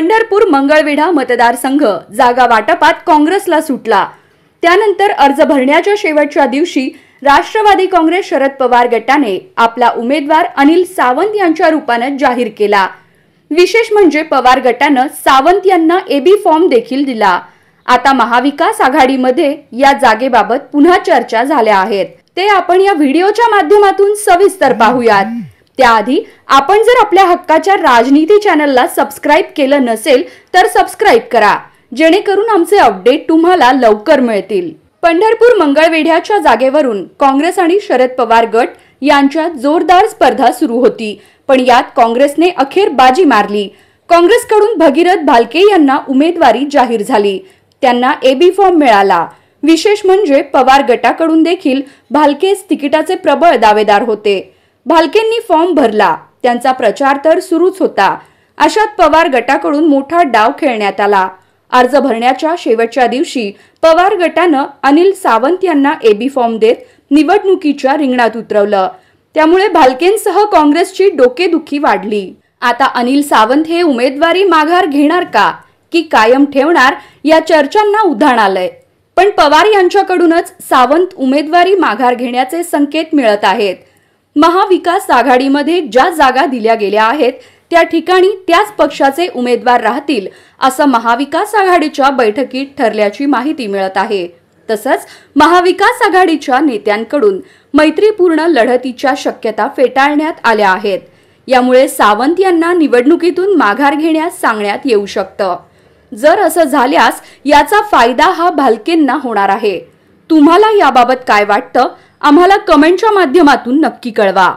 पंढरपूर मंगळवेढा मतदारसंघ जागा वाटपात काँग्रेसला सुटला त्यानंतर अर्ज भरण्याच्या शेवटच्या दिवशी राष्ट्रवादी काँग्रेस शरद पवार गटाने आपला उमेदवार अनिल सावंत यांच्या रूपाने जाहीर केला विशेष म्हणजे पवार गटानं सावंत यांना एबी फॉर्म देखील दिला आता महाविकास आघाडीमध्ये या जागेबाबत पुन्हा चर्चा झाल्या आहेत ते आपण या व्हिडिओच्या माध्यमातून सविस्तर पाहूयात त्याआधी आपण जर आपल्या हक्काच्या राजनीती चॅनलला सबस्क्राईब केलं नसेल तर सबस्क्राईब करा जेणेकरून आमचे अपडेट तुम्हाला लवकर मिळतील पंढरपूर मंगळवेढ्याच्या जागेवरून काँग्रेस आणि शरद पवार गट यांच्यात जोरदार स्पर्धा सुरू होती पण यात काँग्रेसने अखेर बाजी मारली काँग्रेसकडून भगीरथ भालके यांना उमेदवारी जाहीर झाली त्यांना एबी फॉर्म मिळाला विशेष म्हणजे पवार गटाकडून देखील भालकेच तिकिटाचे प्रबळ दावेदार होते भालकेंनी फॉर्म भरला त्यांचा प्रचार तर सुरूच होता अशात पवार गटाकडून मोठा डाव खेळण्यात आला अर्ज भरण्याच्या शेवटच्या दिवशी पवार गटानं अनिल सावंत यांना एबी फॉर्म देत निवडणुकीच्या रिंगणात उतरवलं त्यामुळे भालकेंसह काँग्रेसची डोकेदुखी वाढली आता अनिल सावंत हे उमेदवारी माघार घेणार का की कायम ठेवणार या चर्चांना उधाण आलंय पण पवार यांच्याकडूनच सावंत उमेदवारी माघार घेण्याचे संकेत मिळत आहेत महाविकास आघाडीमध्ये ज्या जागा दिल्या गेल्या आहेत त्या ठिकाणी त्याच पक्षाचे उमेदवार राहतील असं महाविकास आघाडीच्या बैठकीत ठरल्याची माहिती मिळत आहे तसंच महाविकास आघाडीच्या नेत्यांकडून मैत्रीपूर्ण लढतीच्या शक्यता फेटाळण्यात आल्या आहेत यामुळे सावंत यांना निवडणुकीतून माघार घेण्यास सांगण्यात येऊ शकतं जर असं झाल्यास याचा फायदा हा भालकेंना होणार आहे तुम्हाला याबाबत काय वाटतं आम्हाला कमेंटच्या माध्यमातून नक्की कळवा